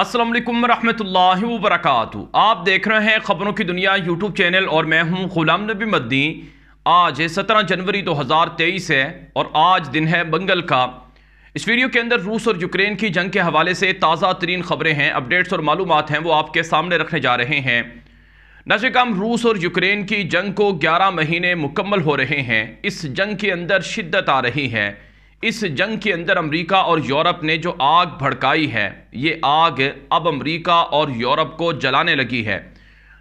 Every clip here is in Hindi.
असलम वरहमल वरक आप देख रहे हैं ख़बरों की दुनिया यूट्यूब चैनल और मैं हूं गुलाम नबी मदनी आज सत्रह जनवरी 2023 है और आज दिन है बंगल का इस वीडियो के अंदर रूस और यूक्रेन की जंग के हवाले से ताज़ा तरीन ख़बरें हैं अपडेट्स और मालूम हैं वो आपके सामने रखने जा रहे हैं नशकाम रूस और यूक्रेन की जंग को ग्यारह महीने मुकम्मल हो रहे हैं इस जंग के अंदर शिद्दत आ रही है इस जंग के अंदर अमेरिका और यूरोप ने जो आग भड़काई है ये आग अब अमेरिका और यूरोप को जलाने लगी है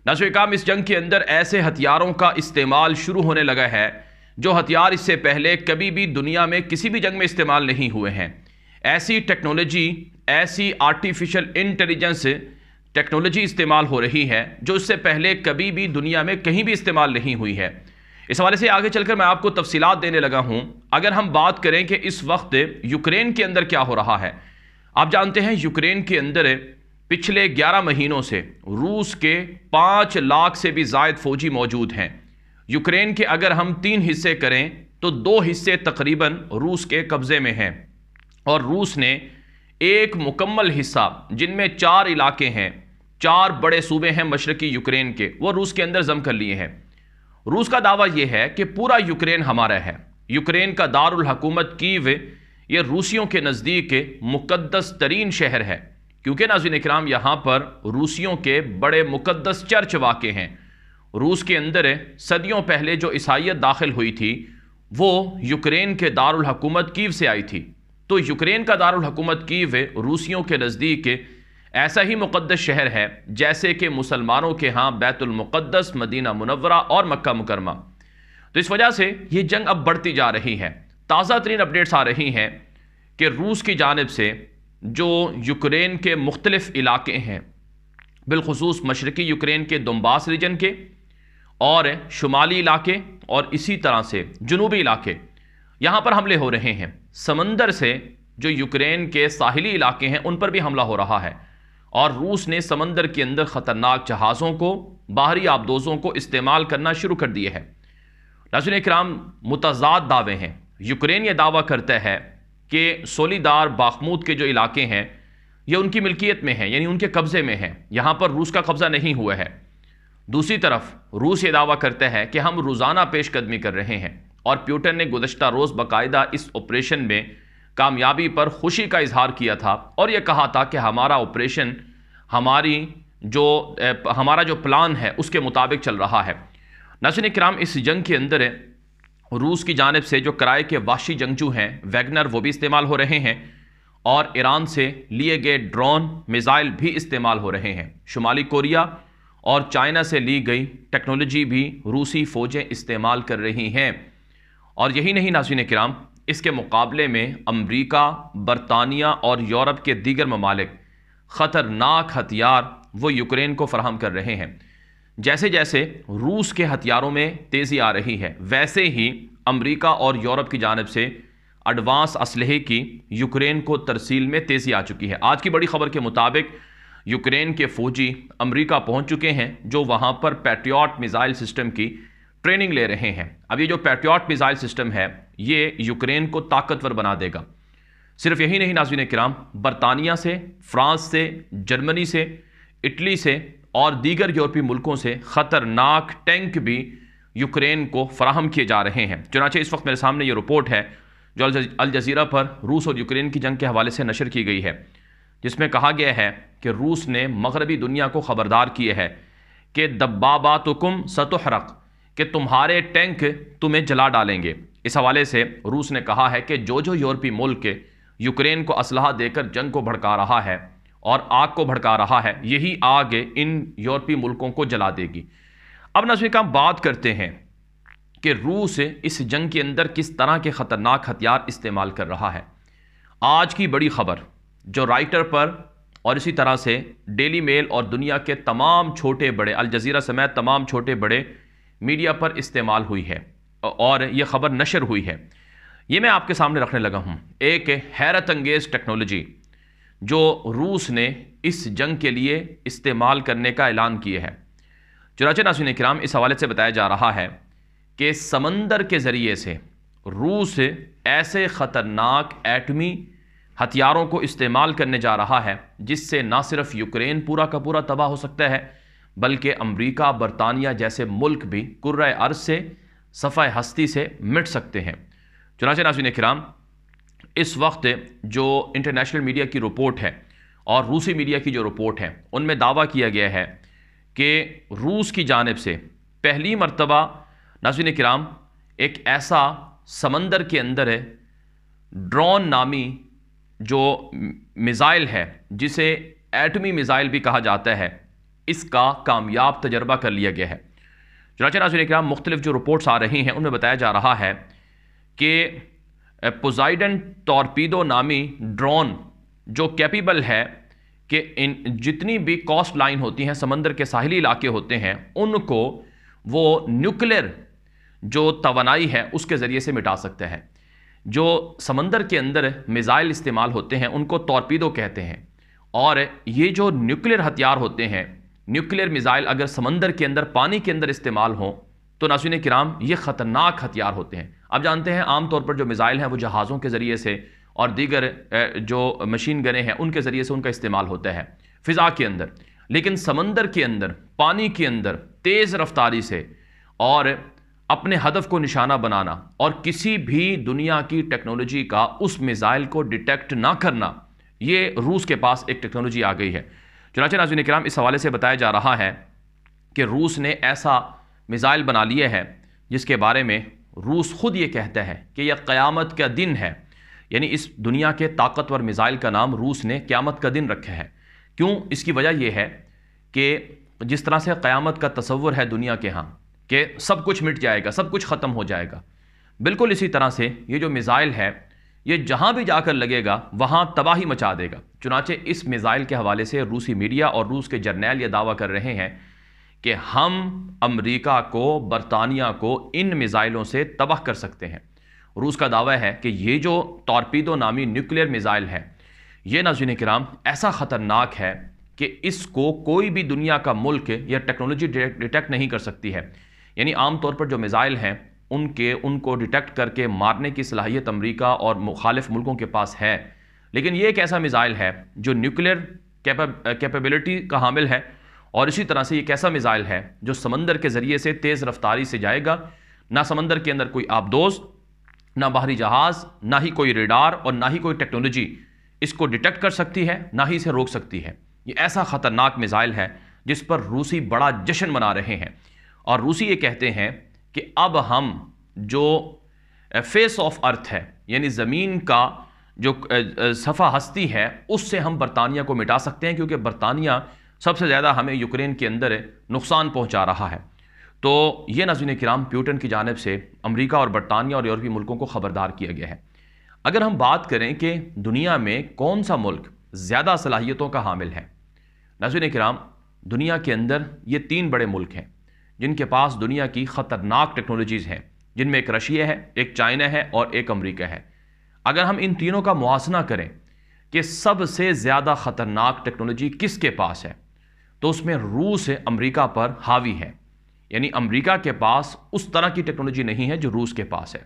नशोकाम इस जंग के अंदर ऐसे हथियारों का इस्तेमाल शुरू होने लगा है जो हथियार इससे पहले कभी भी दुनिया में किसी भी जंग में इस्तेमाल नहीं हुए हैं ऐसी टेक्नोलॉजी ऐसी आर्टिफिशियल इंटेलिजेंस टेक्नोलॉजी इस्तेमाल हो रही है जो इससे पहले कभी भी दुनिया में कहीं भी इस्तेमाल नहीं हुई है इस हवाले से आगे चलकर मैं आपको तफसीत देने लगा हूं अगर हम बात करें कि इस वक्त यूक्रेन के अंदर क्या हो रहा है आप जानते हैं यूक्रेन के अंदर पिछले 11 महीनों से रूस के 5 लाख से भी जायद फौजी मौजूद हैं यूक्रेन के अगर हम तीन हिस्से करें तो दो हिस्से तकरीबन रूस के कब्ज़े में हैं और रूस ने एक मुकम्मल हिस्सा जिनमें चार इलाके हैं चार बड़े सूबे हैं मशरकी यूक्रेन के वो रूस के अंदर जम कर लिए हैं रूस का दावा यह है कि पूरा यूक्रेन हमारा है यूक्रेन का दारुल हकूमत कीव ये रूसियों के नज़दीक मुकद्दस तरीन शहर है क्योंकि नाजिन इकराम यहाँ पर रूसियों के बड़े मुकद्दस चर्च वाक़ हैं रूस के अंदर सदियों पहले जो ईसाइत दाखिल हुई थी वो यूक्रेन के दारुल हकूमत कीव से आई थी तो यूक्रेन का दारुल हकूमत कीव रूसियों के नज़दीक ऐसा ही मुक़दस शहर है जैसे कि मुसलमानों के यहाँ बैतुलमक़दस मदीना मुनवरा और मक्का मुकरमा तो इस वजह से ये जंग अब बढ़ती जा रही है ताज़ा तरीन अपडेट्स आ रही हैं कि रूस की जानब से जो यूक्रेन के मुख्तलिफ़ इलाके हैं बिलखसूस मशरक़ी यूक्रेन के दुम्बास रीजन के और शुमाली इलाके और इसी तरह से जनूबी इलाके यहाँ पर हमले हो रहे हैं समंदर से जो यूक्रेन के साहिली इलाके हैं उन पर भी हमला हो रहा है और रूस ने समंदर के अंदर ख़तरनाक जहाज़ों को बाहरी आबदोज़ों को इस्तेमाल करना शुरू कर दिए हैं नाजन कराम मुतजाद दावे हैं यूक्रेन ये दावा करता है कि सोलीदार बाखमूद के जो इलाके हैं ये उनकी मिल्कियत में हैं यानी उनके कब्ज़े में हैं यहाँ पर रूस का कब्ज़ा नहीं हुआ है दूसरी तरफ रूस ये दावा करता है कि हम रोज़ाना पेशकदमी कर रहे हैं और प्यूटन ने गुजशत रोज़ बाकायदा इस ऑपरेशन में कामयाबी पर खुशी का इजहार किया था और यह कहा था कि हमारा ऑपरेशन हमारी जो हमारा जो प्लान है उसके मुताबिक चल रहा है नसन कराम इस जंग के अंदर रूस की जानब से जो किराए के वाशी जंगजू हैं वैगनर वो भी इस्तेमाल हो रहे हैं और ईरान से लिए गए ड्रोन मिज़ाइल भी इस्तेमाल हो रहे हैं शुमाली कोरिया और चाइना से ली गई टेक्नोलॉजी भी रूसी फ़ौजें इस्तेमाल कर रही हैं और यही नहीं नाजिन कराम इसके मुकाबले में अमरीका बरतानिया और यूरोप के दीगर ममालिक ख़तरनाक हथियार वो यूक्रेन को फराहम कर रहे हैं जैसे जैसे रूस के हथियारों में तेज़ी आ रही है वैसे ही अमरीका और यूरोप की जानब से एडवांस इसलहे की यूक्रेन को तरसील में तेज़ी आ चुकी है आज की बड़ी खबर के मुताबिक यूक्रेन के फौजी अमरीका पहुंच चुके हैं जो वहां पर पैट्रियाट मिज़ाइल सिस्टम की ट्रेनिंग ले रहे हैं अब ये जो पैट्रियाट मिज़ाइल सिस्टम है ये यूक्रेन को ताकतवर बना देगा सिर्फ यही नहीं नाजीन कराम बरतानिया से फ्रांस से जर्मनी से इटली से और दीगर यूरोपीय मुल्कों से ख़तरनाक टैंक भी यूक्रेन को फराहम किए जा रहे हैं चुनाचे इस वक्त मेरे सामने ये रिपोर्ट है जो अल जजीरा पर रूस और यूक्रेन की जंग के हवाले से नशर की गई है जिसमें कहा गया है कि रूस ने मगरबी दुनिया को ख़बरदार किए है कि कुम सतहरक के तुम्हारे टैंक तुम्हें जला डालेंगे इस हवाले से रूस ने कहा है कि जो जो यूरोपीय मुल्क यूक्रेन को असलाह देकर जंग को भड़का रहा है और आग को भड़का रहा है यही आग इन यूरोपीय मुल्कों को जला देगी अब का बात करते हैं कि रूस इस जंग के अंदर किस तरह के ख़तरनाक हथियार इस्तेमाल कर रहा है आज की बड़ी खबर जो राइटर पर और इसी तरह से डेली मेल और दुनिया के तमाम छोटे बड़े अलजीरा समेत तमाम छोटे बड़े मीडिया पर इस्तेमाल हुई है और ये ख़बर नशर हुई है ये मैं आपके सामने रखने लगा हूँ एक हैरत अंगेज़ टेक्नोलॉजी जो रूस ने इस जंग के लिए इस्तेमाल करने का ऐलान किया है चुनाच नासिन कराम इस हवाले से बताया जा रहा है कि समंदर के ज़रिए से रूस ऐसे ख़तरनाक एटमी हथियारों को इस्तेमाल करने जा रहा है जिससे ना सिर्फ यूक्रेन पूरा का पूरा तबाह हो सकता है बल्कि अमरीका बरतानिया जैसे मुल्क भी कुर्र अर्ज से सफ़ा हस्ती से मिट सकते हैं चुनाच नाजिन कराम इस वक्त जो इंटरनेशनल मीडिया की रिपोर्ट है और रूसी मीडिया की जो रिपोर्ट है उनमें दावा किया गया है कि रूस की जानब से पहली मरतबा नाजिन कराम एक ऐसा समंदर के अंदर है ड्रोन नामी जो मिज़ाइल है जिसे एटमी मिज़ाइल भी कहा जाता है इसका कामयाब तजर्बा कर लिया गया है चुनाचे नाजिन कराम मुख्तलिफ जो रिपोर्ट्स आ रही हैं उनमें बताया जा रहा है कि पोजाइडन टॉर्पीडो नामी ड्रोन जो कैपेबल है कि इन जितनी भी कॉस्ट लाइन होती हैं समंदर के साहिली इलाके होते हैं उनको वो न्यूक्लियर जो तवनाई है उसके ज़रिए से मिटा सकते हैं जो समंदर के अंदर मिज़ाइल इस्तेमाल होते हैं उनको टॉर्पीडो कहते हैं और ये जो न्यूक्लियर हथियार होते हैं न्यूक्लियर मिज़ाइल अगर समंदर के अंदर पानी के अंदर इस्तेमाल हों तो नासिन कराम ये ख़तरनाक हथियार होते हैं आप जानते हैं आमतौर पर जो मिज़ाइल हैं वो जहाज़ों के ज़रिए से और दीगर जो मशीन गने हैं उनके ज़रिए से उनका इस्तेमाल होता है फ़िज़ा के अंदर लेकिन समंदर के अंदर पानी के अंदर तेज़ रफ्तारी से और अपने हदफ को निशाना बनाना और किसी भी दुनिया की टेक्नोलॉजी का उस मिज़ाइल को डिटेक्ट ना करना ये रूस के पास एक टेक्नोलॉजी आ गई है चुनाचे नाजिन कराम इस हवाले से बताया जा रहा है कि रूस ने ऐसा मिज़ाइल बना लिए है जिसके बारे में रूस ख़ुद ये कहता है कि यह क़्यामत का दिन है यानी इस दुनिया के ताकतवर मिज़ाइल का नाम रूस ने क़्यामत का दिन रखा है क्यों इसकी वजह यह है कि जिस तरह से क़्यामत का तस्वर है दुनिया के यहाँ कि सब कुछ मिट जाएगा सब कुछ ख़त्म हो जाएगा बिल्कुल इसी तरह से ये जो मिज़ाइल है ये जहां भी जाकर लगेगा वहां तबाही मचा देगा चुनाचे इस मिज़ाइल के हवाले से रूसी मीडिया और रूस के जर्नैल ये दावा कर रहे हैं कि हम अमेरिका को बरतानिया को इन मिज़ाइलों से तबाह कर सकते हैं रूस का दावा है कि ये जो तारपीदो नामी न्यूक्लियर मिज़ाइल है ये नाजुन कराम ऐसा ख़तरनाक है कि इसको कोई भी दुनिया का मुल्क या टेक्नोलॉजी डिटेक्ट नहीं कर सकती है यानी आमतौर पर जो मिज़ाइल हैं उनके उनको डिटेक्ट करके मारने की सलाहियत अमरीका और मुखालिफ मुल्कों के पास है लेकिन ये एक ऐसा मिज़ाइल है जो न्यूक्लियर कैपेबिलिटी का हामिल है और इसी तरह से ये एक ऐसा मिज़ाइल है जो समंदर के ज़रिए से तेज़ रफ्तारी से जाएगा ना समंदर के अंदर कोई आबदोज ना बाहरी जहाज़ ना ही कोई रेडार और ना ही कोई टेक्नोलॉजी इसको डिटेक्ट कर सकती है ना ही इसे रोक सकती है ये ऐसा ख़तरनाक मिज़ाइल है जिस पर रूसी बड़ा जश्न मना रहे हैं और रूसी ये कहते हैं कि अब हम जो फेस ऑफ अर्थ है यानी ज़मीन का जो सफ़ा हस्ती है उससे हम बरतानिया को मिटा सकते हैं क्योंकि बरतानिया सबसे ज़्यादा हमें यूक्रेन के अंदर नुकसान पहुँचा रहा है तो ये नजीन कराम प्यूटन की जानब से अमरीका और बरतानिया और यूरोपीय मुल्कों को ख़बरदार किया गया है अगर हम बात करें कि दुनिया में कौन सा मुल्क ज़्यादा सलाहियतों का हामिल है नजीन कराम दुनिया के अंदर ये तीन बड़े मुल्क हैं जिनके पास दुनिया की ख़तरनाक टेक्नोलॉजीज़ हैं जिनमें एक रशिया है एक चाइना है और एक अमरीका है अगर हम इन तीनों का मुआसना करें कि सबसे ज़्यादा ख़तरनाक टेक्नोलॉजी किसके पास है तो उसमें रूस अमरीका पर हावी है यानी अमरीका के पास उस तरह की टेक्नोलॉजी नहीं है जो रूस के पास है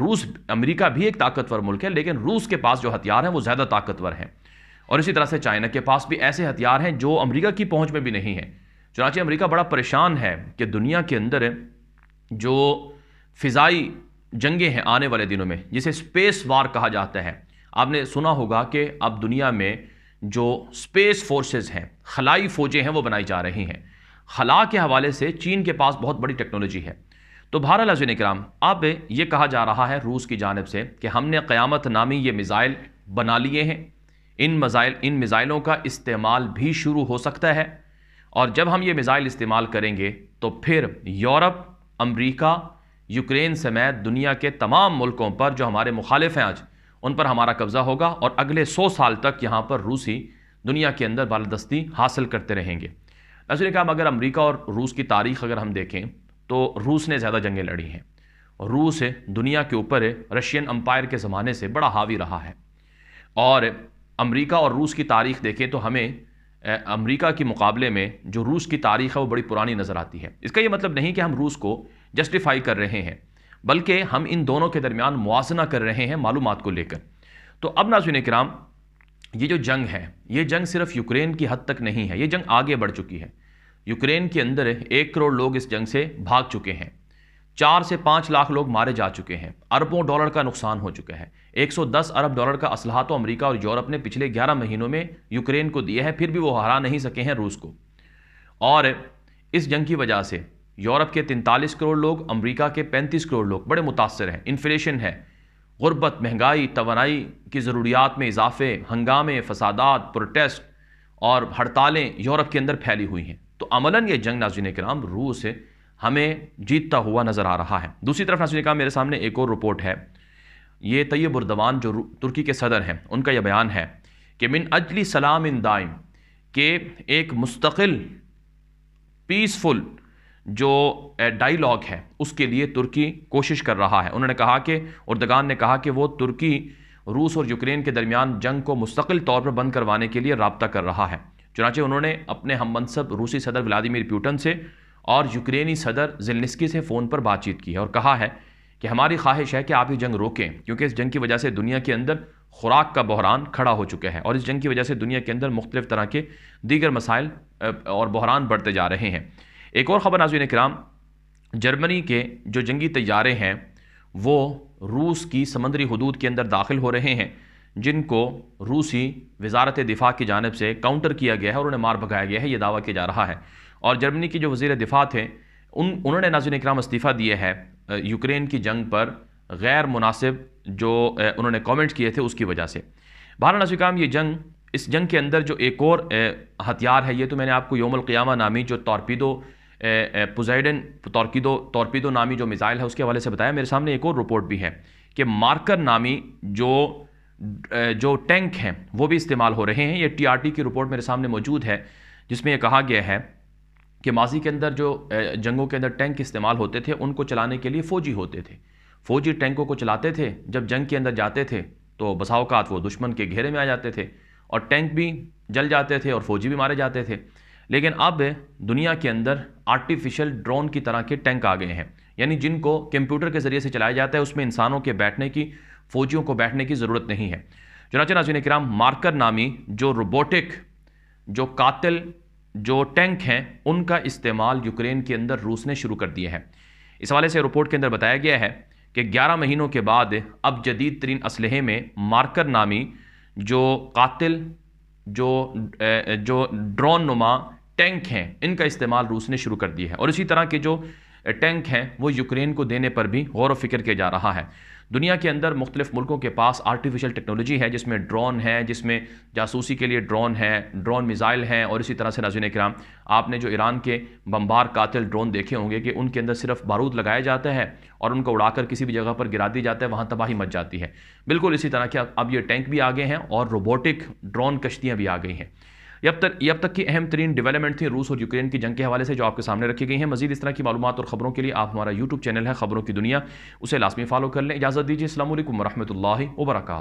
रूस अमरीका भी एक ताकतवर मुल्क है लेकिन रूस के पास जो हथियार हैं वो ज़्यादा ताकतवर हैं और इसी तरह से चाइना के पास भी ऐसे हथियार हैं जो अमरीका की पहुंच में भी नहीं है चुनाची अमरीका बड़ा परेशान है कि दुनिया के अंदर जो फ़िज़ाई जंगें हैं आने वाले दिनों में जिसे स्पेस वार कहा जाता है आपने सुना होगा कि अब दुनिया में जो स्पेस फोर्सेस हैं खलाई फ़ौजें हैं वो बनाई जा रही हैं खला के हवाले से चीन के पास बहुत बड़ी टेक्नोलॉजी है तो भारत अजीन कराम अब ये कहा जा रहा है रूस की जानब से कि हमने क़्यामत नामी ये मिज़ाइल बना लिए हैं इन मज़ाइल इन मिज़ाइलों का इस्तेमाल भी शुरू हो सकता है और जब हम ये मिज़ाइल इस्तेमाल करेंगे तो फिर यूरोप अमरीका यूक्रेन समेत दुनिया के तमाम मुल्कों पर जो हमारे मुखालिफ हैं आज उन पर हमारा कब्ज़ा होगा और अगले सौ साल तक यहाँ पर रूसी दुनिया के अंदर बालदस्ती हासिल करते रहेंगे नजर काम अगर अमरीका और रूस की तारीख अगर हम देखें तो रूस ने ज़्यादा जंगें लड़ी हैं रूस दुनिया के ऊपर रशियन अम्पायर के ज़माने से बड़ा हावी रहा है और अमरीका और रूस की तारीख देखें तो हमें अमेरिका के मुकाबले में जो रूस की तारीख है वो बड़ी पुरानी नज़र आती है इसका ये मतलब नहीं कि हम रूस को जस्टिफाई कर रहे हैं बल्कि हम इन दोनों के दरमियान मुआजना कर रहे हैं मालूम को लेकर तो अब नाजुन कराम ये जो जंग है ये जंग सिर्फ यूक्रेन की हद तक नहीं है ये जंग आगे बढ़ चुकी है यूक्रेन के अंदर एक करोड़ लोग इस जंग से भाग चुके हैं चार से पाँच लाख लोग मारे जा चुके हैं अरबों डॉलर का नुकसान हो चुका है 110 अरब डॉलर का असलाह तो अमेरिका और यूरोप ने पिछले 11 महीनों में यूक्रेन को दिया है फिर भी वो हरा नहीं सके हैं रूस को और इस जंग की वजह से यूरोप के 43 करोड़ लोग अमेरिका के 35 करोड़ लोग बड़े मुतासर हैं इन्फ्लेशन है गुर्बत महंगाई तोनाई की ज़रूरियात में इजाफे हंगामे फसादात प्रोटेस्ट और हड़तालें यूरोप के अंदर फैली हुई हैं तो अमला ये जंग नाजिन कराम रूस हमें जीतता हुआ नज़र आ रहा है दूसरी तरफ नासिर ने कहा मेरे सामने एक और रिपोर्ट है ये तयब उर्दवान जो तुर्की के सदर हैं उनका यह बयान है कि मिन अजली सलाम इन दाइम के एक मुस्तकिल पीसफुल जो डायलॉग है उसके लिए तुर्की कोशिश कर रहा है उन्होंने कहा कि उर्दगान ने कहा कि वो तुर्की रूस और यूक्रेन के दरमियान जंग को मुस्तकिल तौर पर बंद करवाने के लिए रबता कर रहा है चुनाचे उन्होंने अपने हम मनसब रूसी सदर व्लादिमिर प्यूटन से और यूक्रेनी सदर जिलनिस्की से फ़ोन पर बातचीत की है और कहा है कि हमारी ख्वाहिश है कि आप ये जंग रोकें क्योंकि इस जंग की वजह से दुनिया के अंदर खुराक का बहरान खड़ा हो चुका है और इस जंग की वजह से दुनिया के अंदर मुख्तलिफ तरह के दीगर मसाइल और बहरान बढ़ते जा रहे हैं एक और ख़बर नाजुन कराम जर्मनी के जो जंगी तैयारे हैं वो रूस की समंदरी हदूद के अंदर दाखिल हो रहे हैं जिनको रूसी वजारत दिफा की जानब से काउंटर किया गया है और उन्हें मार भगाया गया है ये दावा किया जा रहा है और जर्मनी की जो वजीर दिफा थे उन उन्होंने नाजिन इक्राम इस्तीफ़ा दिए हैं यूक्रेन की जंग पर गैर मुनासिब जो उन्होंने कमेंट किए थे उसकी वजह से बहर नाजिकाम ये जंग इस जंग के अंदर जो एक और हथियार है ये तो मैंने आपको योमल क़ियामा नामी जो तारपीदो पुजाइडन तारकीदो तारपीदो नामी जो मिज़ाइल है उसके हवाले से बताया मेरे सामने एक और रिपोर्ट भी है कि मार्कर नामी जो जो टैंक हैं वो भी इस्तेमाल हो रहे हैं ये टी की रिपोर्ट मेरे सामने मौजूद है जिसमें यह कहा गया है कि माजी के अंदर जो जंगों के अंदर टैंक इस्तेमाल होते थे उनको चलाने के लिए फ़ौजी होते थे फ़ौजी टैंकों को चलाते थे जब जंग के अंदर जाते थे तो बसाओकात वो दुश्मन के घेरे में आ जाते थे और टैंक भी जल जाते थे और फ़ौजी भी मारे जाते थे लेकिन अब दुनिया के अंदर आर्टिफिशियल ड्रोन की तरह के टैंक आ गए हैं यानी जिनको कंप्यूटर के ज़रिए से चलाया जाता है उसमें इंसानों के बैठने की फ़ौजियों को बैठने की ज़रूरत नहीं है चुनाचे नाजिन कराम मार्कर नामी जो रोबोटिक जो कातिल जो टैंक हैं उनका इस्तेमाल यूक्रेन के अंदर रूस ने शुरू कर दिए हैं इस हवाले से रिपोर्ट के अंदर बताया गया है कि 11 महीनों के बाद अब जदीद तरीन इसलहे में मार्कर नामी जो कातिल जो जो ड्रोन नुमा टैंक हैं इनका इस्तेमाल रूस ने शुरू कर दिया है और इसी तरह के जो टैंक हैं वो यूक्रेन को देने पर भी गौर व फिक्र किया जा रहा है दुनिया के अंदर मुख्तलिफ मुल्कों के पास आर्टिफिशियल टेक्नोलॉजी है जिसमें ड्रोन है जिसमें जासूसी के लिए ड्रोन है ड्रोन मिज़ाइल हैं और इसी तरह से नाजिन कराम आपने जो ईरान के बम्बार कातिल ड्रोन देखे होंगे कि उनके अंदर सिर्फ बारूद लगाया जाता है और उनको उड़ाकर किसी भी जगह पर गिरा दी जाता है वहाँ तबाही मच जाती है बिल्कुल इसी तरह के अब ये टैंक भी आ गए हैं और रोबोटिक ड्रोन कश्तियाँ भी आ गई हैं यब तक यब तक की अहम तरीन डेवलपमेंट थी रूस और यूक्रेन की जंग के हवाले से जो आपके सामने रखी गई है मजीद इस तरह की मालूम और खबरों के लिए आप हमारा यूट्यूब चैनल है खबरों की दुनिया उसे लाजमी फॉलो कर लें इजाज़त दीजिए असल वरहमल वर्का